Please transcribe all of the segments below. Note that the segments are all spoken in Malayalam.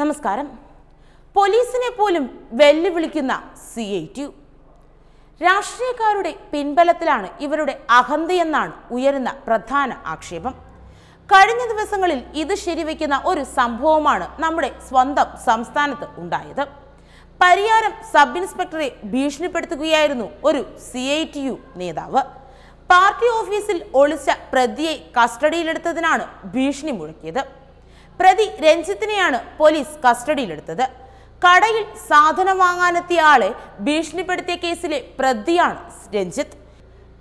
നമസ്കാരം പോലീസിനെ പോലും വെല്ലുവിളിക്കുന്ന സി ഐ ടി രാഷ്ട്രീയക്കാരുടെ പിൻബലത്തിലാണ് ഇവരുടെ അഹന്തയെന്നാണ് ഉയരുന്ന പ്രധാന ആക്ഷേപം കഴിഞ്ഞ ദിവസങ്ങളിൽ ഇത് ശരിവെക്കുന്ന ഒരു സംഭവമാണ് നമ്മുടെ സ്വന്തം സംസ്ഥാനത്ത് ഉണ്ടായത് പരിയാരം സബ് ഇൻസ്പെക്ടറെ ഭീഷണിപ്പെടുത്തുകയായിരുന്നു ഒരു സി ഐ ടി യു നേതാവ് പാർട്ടി ഓഫീസിൽ ഒളിച്ച പ്രതിയെ കസ്റ്റഡിയിലെടുത്തതിനാണ് ഭീഷണി മുഴക്കിയത് പ്രതി രഞ്ജിത്തിനെയാണ് പോലീസ് കസ്റ്റഡിയിലെടുത്തത് കടയിൽ സാധനം വാങ്ങാനെത്തിയ ആളെ ഭീഷണിപ്പെടുത്തിയ കേസിലെ പ്രതിയാണ് രഞ്ജിത്ത്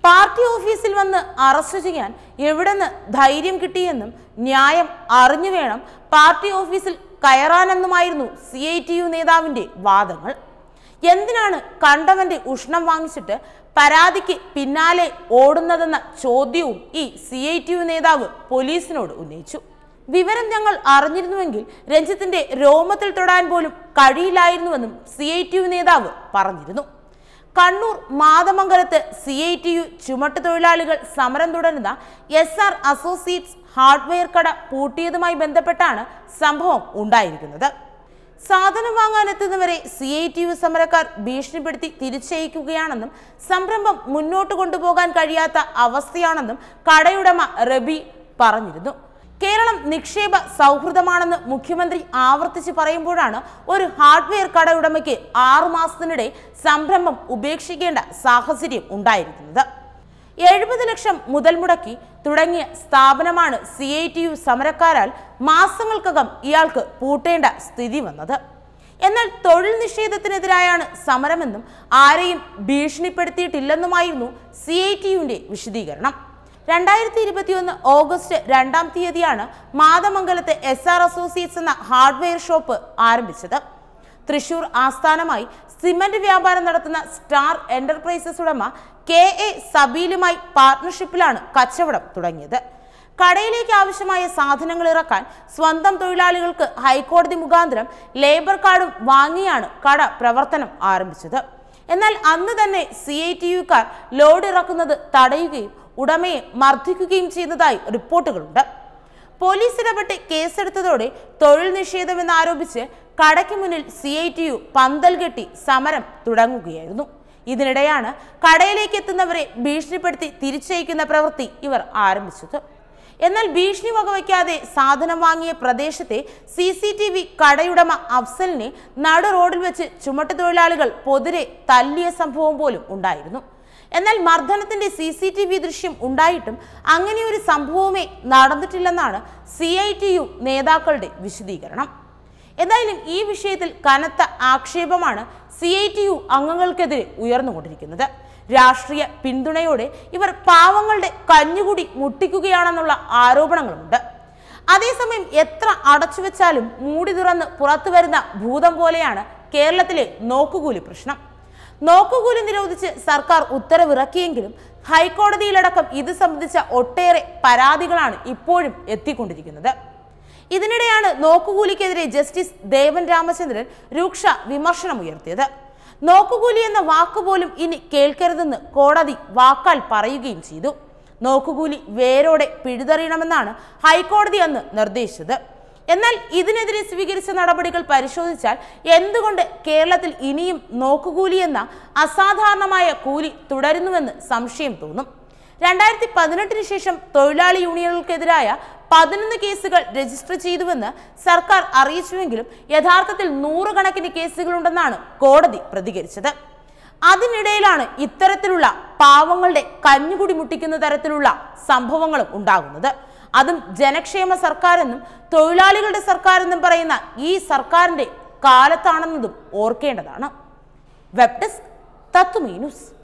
പാർട്ടി ഓഫീസിൽ വന്ന് അറസ്റ്റ് ചെയ്യാൻ എവിടെന്ന് ധൈര്യം കിട്ടിയെന്നും ന്യായം അറിഞ്ഞു വേണം പാർട്ടി ഓഫീസിൽ കയറാനെന്നുമായിരുന്നു സി ഐ ടി യു നേതാവിൻ്റെ വാദങ്ങൾ എന്തിനാണ് കണ്ടവന്റെ ഉഷ്ണം വാങ്ങിച്ചിട്ട് പരാതിക്ക് പിന്നാലെ ഓടുന്നതെന്ന ചോദ്യവും ഈ സി ഐ ടി യു നേതാവ് പോലീസിനോട് ഉന്നയിച്ചു വിവരം ഞങ്ങൾ അറിഞ്ഞിരുന്നുവെങ്കിൽ രഞ്ജിത്തിന്റെ രോമത്തിൽ തൊടാൻ പോലും കഴിയില്ലായിരുന്നുവെന്നും സി ഐ ടി യു നേതാവ് പറഞ്ഞിരുന്നു കണ്ണൂർ മാതമംഗലത്ത് സി ഐ ടി യു ചുമട്ട് തൊഴിലാളികൾ സമരം തുടരുന്ന എസ് ആർ അസോസിയേറ്റ്സ് ഹാർഡ്വെയർ കട പൂട്ടിയതുമായി ബന്ധപ്പെട്ടാണ് സംഭവം ഉണ്ടായിരിക്കുന്നത് സാധനം വാങ്ങാനെത്തുന്നവരെ സി ഐ ടി യു സമരക്കാർ ഭീഷണിപ്പെടുത്തി തിരിച്ചയക്കുകയാണെന്നും സംരംഭം മുന്നോട്ട് കൊണ്ടുപോകാൻ കഴിയാത്ത അവസ്ഥയാണെന്നും കടയുടമ റബി പറഞ്ഞിരുന്നു കേരളം നിക്ഷേപ സൗഹൃദമാണെന്ന് മുഖ്യമന്ത്രി ആവർത്തിച്ച് പറയുമ്പോഴാണ് ഒരു ഹാർഡ്വെയർ കട ഉടമയ്ക്ക് ആറുമാസത്തിനിടെ സംരംഭം ഉപേക്ഷിക്കേണ്ട സാഹചര്യം ഉണ്ടായിരിക്കുന്നത് എഴുപത് ലക്ഷം മുതൽ മുടക്കി തുടങ്ങിയ സ്ഥാപനമാണ് സി ഐ ടി യു സമരക്കാരാൽ മാസങ്ങൾക്കകം ഇയാൾക്ക് പൂട്ടേണ്ട സ്ഥിതി വന്നത് എന്നാൽ തൊഴിൽ നിഷേധത്തിനെതിരായാണ് സമരമെന്നും ആരെയും ഭീഷണിപ്പെടുത്തിയിട്ടില്ലെന്നുമായിരുന്നു സി ഐ ടി യുവിൻ്റെ വിശദീകരണം രണ്ടായിരത്തി ഇരുപത്തിയൊന്ന് ഓഗസ്റ്റ് രണ്ടാം തീയതിയാണ് മാതമംഗലത്തെ എസ് ആർ അസോസിയേറ്റ്സ് എന്ന ഹാർഡ്വെയർ ഷോപ്പ് ആരംഭിച്ചത് തൃശൂർ ആസ്ഥാനമായി സിമന്റ് വ്യാപാരം നടത്തുന്ന സ്റ്റാർ എന്റർപ്രൈസസ് ഉടമ കെ എ സബീലുമായി പാർട്ട്ണർഷിപ്പിലാണ് കച്ചവടം തുടങ്ങിയത് കടയിലേക്ക് ആവശ്യമായ സാധനങ്ങൾ ഇറക്കാൻ സ്വന്തം തൊഴിലാളികൾക്ക് ഹൈക്കോടതി മുഖാന്തരം ലേബർ കാർഡും വാങ്ങിയാണ് കട പ്രവർത്തനം ആരംഭിച്ചത് എന്നാൽ അന്ന് തന്നെ സി ഐ ടി യുക്കാർ ലോഡ് ഇറക്കുന്നത് തടയുകയും ഉടമയെ മർദ്ദിക്കുകയും ചെയ്യുന്നതായി റിപ്പോർട്ടുകളുണ്ട് പോലീസ് ഇടപെട്ട് കേസെടുത്തതോടെ തൊഴിൽ നിഷേധമെന്ന് ആരോപിച്ച് കടയ്ക്ക് മുന്നിൽ സി ഐ ടി യു പന്തൽ കെട്ടി സമരം തുടങ്ങുകയായിരുന്നു ഇതിനിടെയാണ് കടയിലേക്ക് എത്തുന്നവരെ ഭീഷണിപ്പെടുത്തി തിരിച്ചയക്കുന്ന പ്രവൃത്തി ഇവർ ആരംഭിച്ചത് എന്നാൽ ഭീഷണി വകവയ്ക്കാതെ സാധനം വാങ്ങിയ പ്രദേശത്തെ സി സി ടി വി കടയുടമ അഫ്സലിനെ നടു റോഡിൽ വെച്ച് ചുമട്ടുതൊഴിലാളികൾ പൊതിരെ തല്ലിയ സംഭവം പോലും ഉണ്ടായിരുന്നു എന്നാൽ മർദ്ദനത്തിന്റെ സി സി ടി വി ദൃശ്യം ഉണ്ടായിട്ടും അങ്ങനെയൊരു സംഭവമേ നടന്നിട്ടില്ലെന്നാണ് സി ഐ ടി യു നേതാക്കളുടെ വിശദീകരണം എന്തായാലും ഈ വിഷയത്തിൽ കനത്ത ആക്ഷേപമാണ് സി ഐ ടി യു അംഗങ്ങൾക്കെതിരെ ഉയർന്നുകൊണ്ടിരിക്കുന്നത് രാഷ്ട്രീയ പിന്തുണയോടെ ഇവർ പാവങ്ങളുടെ കഞ്ഞുകൂടി മുട്ടിക്കുകയാണെന്നുള്ള ആരോപണങ്ങളുമുണ്ട് അതേസമയം എത്ര അടച്ചുവെച്ചാലും മൂടി തുറന്ന് പുറത്തു വരുന്ന ഭൂതം പോലെയാണ് കേരളത്തിലെ നോക്കുകൂലി പ്രശ്നം നോക്കുകൂലി നിരോധിച്ച് സർക്കാർ ഉത്തരവിറക്കിയെങ്കിലും ഹൈക്കോടതിയിലടക്കം ഇത് സംബന്ധിച്ച ഒട്ടേറെ പരാതികളാണ് ഇപ്പോഴും എത്തിക്കൊണ്ടിരിക്കുന്നത് ഇതിനിടെയാണ് നോക്കുകൂലിക്കെതിരെ ജസ്റ്റിസ് ദേവൻ രാമചന്ദ്രൻ രൂക്ഷ വിമർശനമുയർത്തിയത് നോക്കുകൂലി എന്ന വാക്കുപോലും ഇനി കേൾക്കരുതെന്ന് കോടതി വാക്കാൽ പറയുകയും ചെയ്തു നോക്കുകൂലി വേരോടെ പിഴുതറിയണമെന്നാണ് ഹൈക്കോടതി അന്ന് നിർദ്ദേശിച്ചത് എന്നാൽ ഇതിനെതിരെ സ്വീകരിച്ച നടപടികൾ പരിശോധിച്ചാൽ എന്തുകൊണ്ട് കേരളത്തിൽ ഇനിയും നോക്കുകൂലി എന്ന അസാധാരണമായ കൂലി തുടരുന്നുവെന്ന് സംശയം തോന്നും രണ്ടായിരത്തി പതിനെട്ടിന് ശേഷം തൊഴിലാളി യൂണിയനുകൾക്കെതിരായ പതിനൊന്ന് കേസുകൾ രജിസ്റ്റർ ചെയ്തുവെന്ന് സർക്കാർ അറിയിച്ചുവെങ്കിലും യഥാർത്ഥത്തിൽ നൂറുകണക്കിന് കേസുകളുണ്ടെന്നാണ് കോടതി പ്രതികരിച്ചത് അതിനിടയിലാണ് ഇത്തരത്തിലുള്ള പാവങ്ങളുടെ കഞ്ഞുകുടി മുട്ടിക്കുന്ന തരത്തിലുള്ള സംഭവങ്ങളും ഉണ്ടാകുന്നത് അതും ജനക്ഷേമ സർക്കാരെന്നും തൊഴിലാളികളുടെ സർക്കാരെന്നും പറയുന്ന ഈ സർക്കാരിൻ്റെ കാലത്താണെന്നതും ഓർക്കേണ്ടതാണ് വെബ് ഡെസ്ക് തത്തുമീ ന്യൂസ്